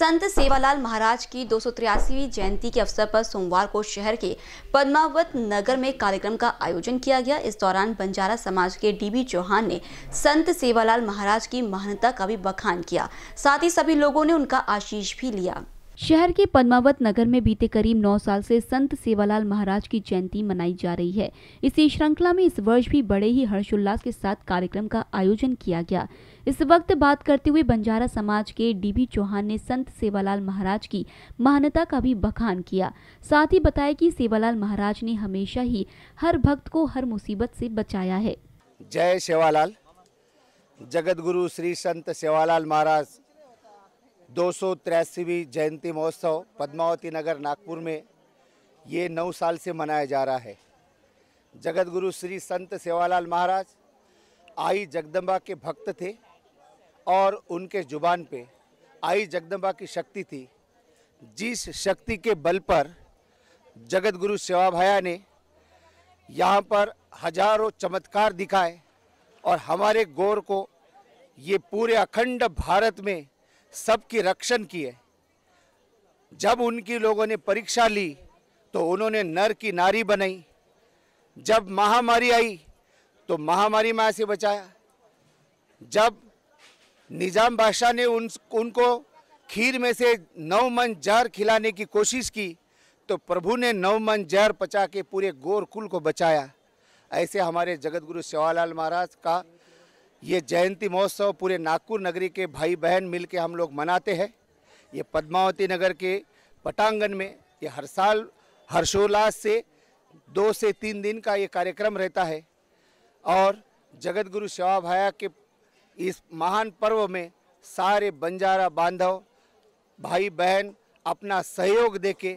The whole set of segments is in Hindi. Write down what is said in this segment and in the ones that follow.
संत सेवालाल महाराज की दो जयंती के अवसर पर सोमवार को शहर के पद्मावत नगर में कार्यक्रम का आयोजन किया गया इस दौरान बंजारा समाज के डीबी चौहान ने संत सेवालाल महाराज की महानता का भी बखान किया साथ ही सभी लोगों ने उनका आशीष भी लिया शहर के पद्मावत नगर में बीते करीब 9 साल से संत सेवालाल महाराज की जयंती मनाई जा रही है इसी श्रृंखला में इस वर्ष भी बड़े ही हर्षोल्लास के साथ कार्यक्रम का आयोजन किया गया इस वक्त बात करते हुए बंजारा समाज के डीबी चौहान ने संत सेवालाल महाराज की महानता का भी बखान किया साथ ही बताया कि सेवालाल महाराज ने हमेशा ही हर भक्त को हर मुसीबत से बचाया है जय सेवालाल जगत गुरु श्री संत सेवालाल महाराज दो सौ तिरासीवीं जयंती महोत्सव पद्मावती नगर नागपुर में ये नौ साल से मनाया जा रहा है जगत गुरु श्री संत सेवालाल महाराज आई जगदम्बा के भक्त थे और उनके जुबान पे आई जगदम्बा की शक्ति थी जिस शक्ति के बल पर जगत गुरु सेवा भाया ने यहाँ पर हजारों चमत्कार दिखाए और हमारे गौर को ये पूरे अखंड भारत में सबकी रक्षण किए जब उनकी लोगों ने परीक्षा ली तो उन्होंने नर की नारी बनाई जब महामारी आई तो महामारी माँ से बचाया जब निजाम बादशाह ने उन उनको खीर में से नौ मन जहर खिलाने की कोशिश की तो प्रभु ने नौ मन जहर पचा के पूरे गोरकुल को बचाया ऐसे हमारे जगत गुरु महाराज का ये जयंती महोत्सव पूरे नागपुर नगरी के भाई बहन मिल के हम लोग मनाते हैं ये पद्मावती नगर के पटांगन में ये हर साल हर्षोल्लास से दो से तीन दिन का ये कार्यक्रम रहता है और जगत गुरु सेवा भाया के इस महान पर्व में सारे बंजारा बांधव भाई बहन अपना सहयोग दे के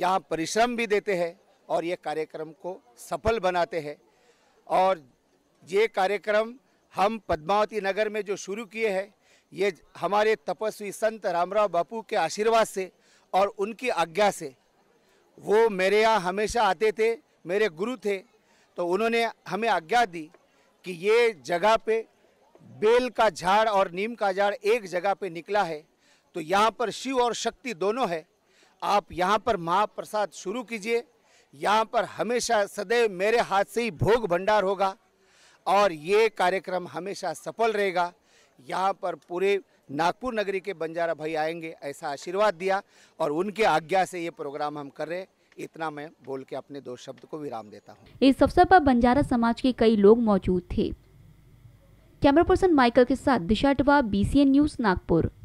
यहाँ परिश्रम भी देते हैं और ये कार्यक्रम को सफल बनाते हैं और ये कार्यक्रम हम पद्मावती नगर में जो शुरू किए हैं ये हमारे तपस्वी संत रामराव बापू के आशीर्वाद से और उनकी आज्ञा से वो मेरे यहाँ हमेशा आते थे मेरे गुरु थे तो उन्होंने हमें आज्ञा दी कि ये जगह पे बेल का झाड़ और नीम का झाड़ एक जगह पे निकला है तो यहाँ पर शिव और शक्ति दोनों है आप यहाँ पर महाप्रसाद शुरू कीजिए यहाँ पर हमेशा सदैव मेरे हाथ से ही भोग भंडार होगा और ये कार्यक्रम हमेशा सफल रहेगा यहाँ पर पूरे नागपुर नगरी के बंजारा भाई आएंगे ऐसा आशीर्वाद दिया और उनके आज्ञा से ये प्रोग्राम हम कर रहे हैं इतना मैं बोल के अपने दो शब्द को विराम देता हूँ इस अवसर पर बंजारा समाज के कई लोग मौजूद थे कैमरा पर्सन माइकल के साथ दिशा टवा बी न्यूज नागपुर